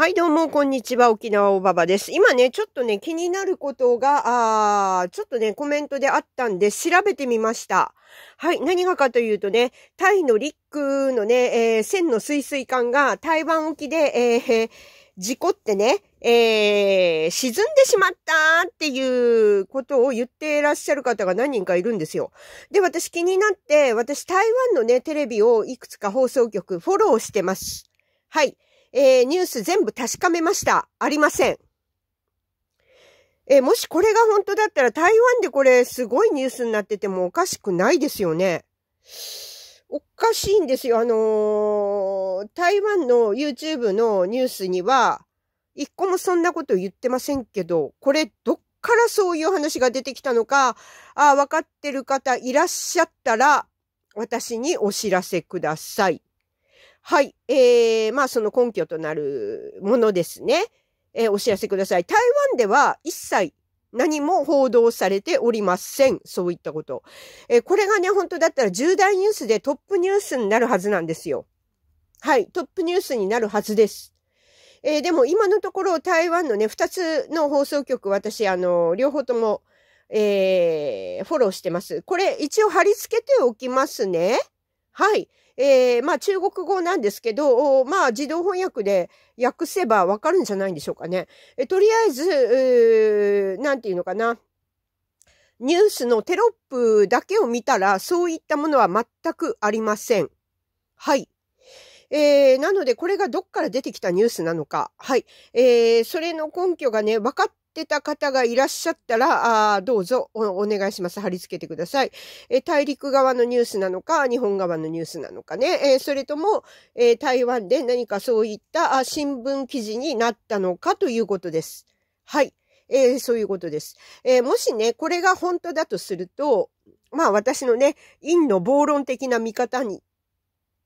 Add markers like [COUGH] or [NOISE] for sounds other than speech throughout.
はい、どうも、こんにちは。沖縄おばばです。今ね、ちょっとね、気になることが、あちょっとね、コメントであったんで、調べてみました。はい、何がかというとね、タイのリックのね、えー、線の水水管が台湾沖で、えー、事故ってね、えー、沈んでしまったっていうことを言っていらっしゃる方が何人かいるんですよ。で、私気になって、私台湾のね、テレビをいくつか放送局フォローしてます。はい。えー、ニュース全部確かめました。ありません。えー、もしこれが本当だったら台湾でこれすごいニュースになっててもおかしくないですよね。おかしいんですよ。あのー、台湾の YouTube のニュースには、一個もそんなこと言ってませんけど、これどっからそういう話が出てきたのか、ああ、わかってる方いらっしゃったら、私にお知らせください。はい。えー、まあその根拠となるものですね。えー、お知らせください。台湾では一切何も報道されておりません。そういったこと。えー、これがね、本当だったら重大ニュースでトップニュースになるはずなんですよ。はい。トップニュースになるはずです。えー、でも今のところ台湾のね、二つの放送局、私、あの、両方とも、えー、フォローしてます。これ一応貼り付けておきますね。はい。えー、まあ中国語なんですけど、まあ自動翻訳で訳せばわかるんじゃないんでしょうかね。えとりあえず、何て言うのかな。ニュースのテロップだけを見たら、そういったものは全くありません。はい。えー、なので、これがどっから出てきたニュースなのか。はい。えー、それの根拠がね、分かっってた方がいらっしゃったら、あどうぞお願いします。貼り付けてください。え大陸側のニュースなのか、日本側のニュースなのかね。えそれとも、え台湾で何かそういったあ新聞記事になったのかということです。はい。えー、そういうことです。えー、もしね、これが本当だとすると、まあ私のね、陰の暴論的な見方に、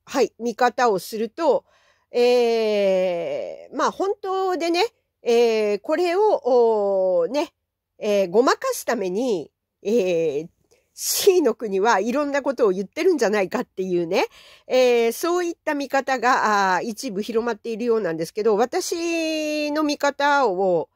はい、見方をすると、えー、まあ本当でね、えー、これを、ね、えー、ごまかすために、えー、C の国はいろんなことを言ってるんじゃないかっていうね、えー、そういった見方が一部広まっているようなんですけど、私の見方を、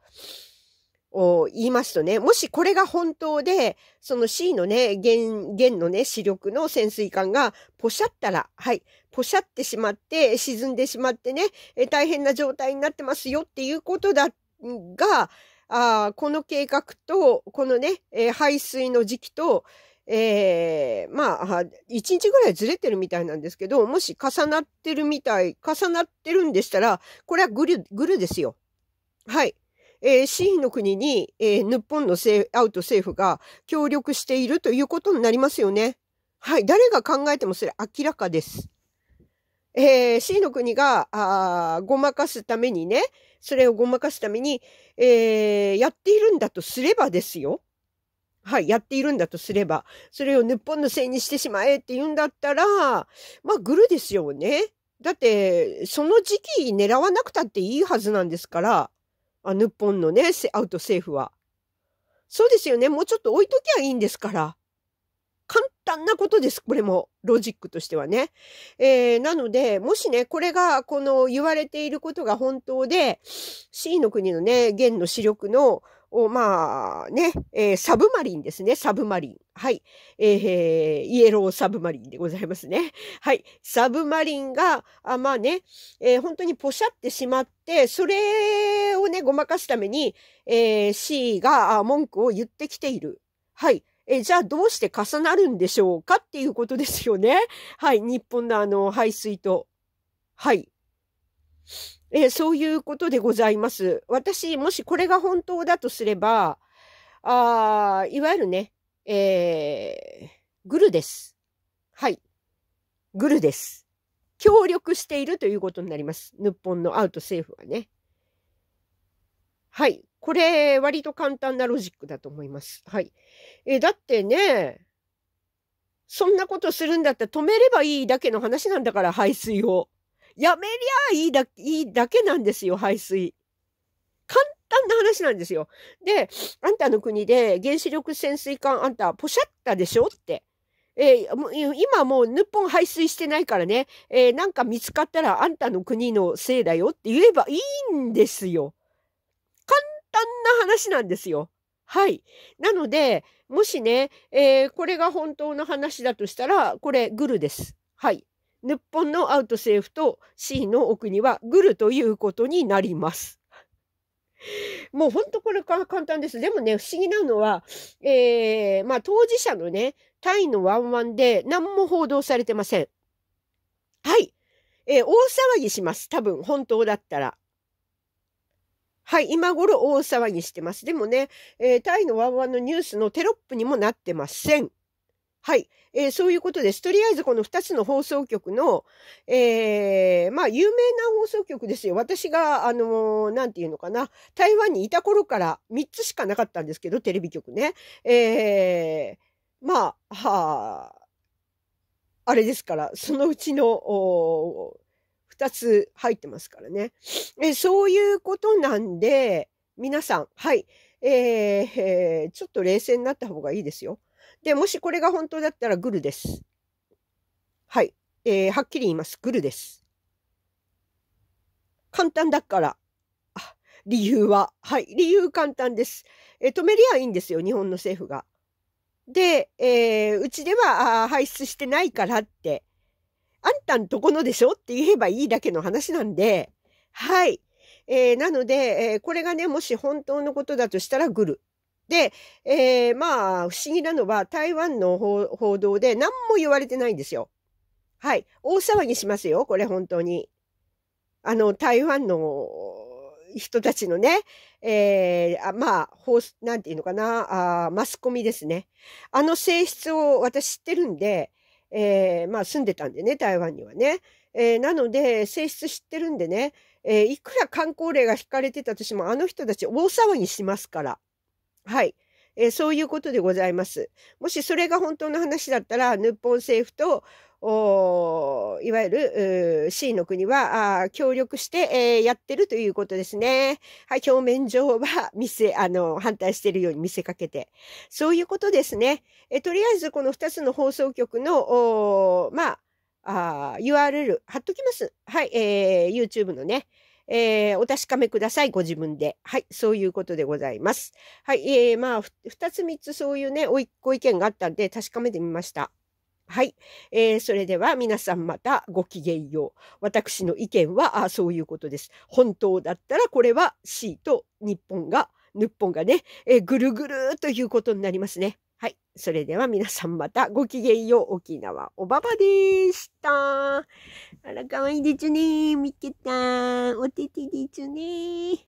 を言いますとね、もしこれが本当で、その C のね、弦、弦のね、視力の潜水艦がポシャったら、はい、ポシャってしまって、沈んでしまってね、え大変な状態になってますよっていうことだが、あこの計画と、このね、えー、排水の時期と、えー、まあ、1日ぐらいずれてるみたいなんですけど、もし重なってるみたい、重なってるんでしたら、これはグル、グルですよ。はい。えー、C の国に、えー、日本のアウト政府が協力しているということになりますよね。はい。誰が考えてもそれ明らかです。えー、C の国が、あごまかすためにね、それをごまかすために、えー、やっているんだとすればですよ。はい、やっているんだとすれば、それを日本のせいにしてしまえって言うんだったら、まあ、グルですよね。だって、その時期狙わなくたっていいはずなんですから、あ、ヌッのね、アウト政府は。そうですよね。もうちょっと置いときゃいいんですから。簡単なことです。これも、ロジックとしてはね。えー、なので、もしね、これが、この言われていることが本当で、C の国のね、元の視力の、を、まあ、ね、えー、サブマリンですね、サブマリン。はい。えー、イエローサブマリンでございますね。はい。サブマリンが、あまあね、えー、本当にポシャってしまって、それをね、ごまかすために、えー、C が文句を言ってきている。はい。え、じゃあどうして重なるんでしょうかっていうことですよね。はい。日本のあの、排水と。はい。えー、そういうことでございます。私、もしこれが本当だとすれば、あいわゆるね、えー、グルです。はい。グルです。協力しているということになります。日本のアウト政府はね。はい。これ、割と簡単なロジックだと思います。はい。え、だってね、そんなことするんだったら止めればいいだけの話なんだから、排水を。やめりゃいいだいいだけなんですよ、排水。簡単な話なんですよ。で、あんたの国で原子力潜水艦あんたポシャったでしょって。えー、今もう日本排水してないからね、えー、なんか見つかったらあんたの国のせいだよって言えばいいんですよ。話なんですよ。はい。なので、もしね、えー、これが本当の話だとしたら、これ、グルです。はい。日本のアウトセーフと C の奥にはグルということになります。もうほんとこれ簡単です。でもね、不思議なのは、えー、まあ、当事者のね、タイのワンワンで何も報道されてません。はい。えー、大騒ぎします。多分、本当だったら。はい、今頃大騒ぎしてます。でもね、えー、タイのワンワンのニュースのテロップにもなってません。はい、えー、そういうことです。とりあえずこの2つの放送局の、えー、まあ、有名な放送局ですよ。私が、あのー、て言うのかな、台湾にいた頃から3つしかなかったんですけど、テレビ局ね。えー、まあ、はあ、あれですから、そのうちの、2つ入ってますからね。えそういうことなんで、皆さん、はい、えー、ちょっと冷静になった方がいいですよ。で、もしこれが本当だったらグルです。はい、えー、はっきり言います。グルです。簡単だから。理由は。はい。理由簡単です。えー、止めりゃいいんですよ、日本の政府が。で、えー、うちでは排出してないからってあんたんとこのでしょって言えばいいだけの話なんで、はい。えー、なので、えー、これがね、もし本当のことだとしたらグル。で、えー、まあ、不思議なのは、台湾の報道で何も言われてないんですよ。はい。大騒ぎしますよ、これ本当に。あの、台湾の人たちのね、えー、まあ、放なんていうのかなあ、マスコミですね。あの性質を私知ってるんで、えー、まあ住んでたんでね、台湾にはね。えー、なので、性質知ってるんでね、えー、いくら観光令が引かれてたとしても、あの人たち大騒ぎしますから。はい。えー、そういうことでございます。もしそれが本当の話だったら、日本政府と、いわゆる C の国は協力して、えー、やってるということですね。はい、表面上は [LAUGHS] 見せ、あの、反対しているように見せかけて。そういうことですね。えとりあえずこの2つの放送局の、まあ、あ URL 貼っときます。はい、えー、YouTube のね。えー、お確かめください。ご自分で。はい。そういうことでございます。はい。えー、まあ、二つ三つそういうね、ご意見があったんで確かめてみました。はい。えー、それでは皆さんまたごきげんよう。私の意見は、あそういうことです。本当だったらこれは C と日本がヌッポンがね、えぐるぐるということになりますね。はい。それでは皆さんまたごきげんよう。沖縄おばばでした。あら、かわいいですね。見てた。おててですね。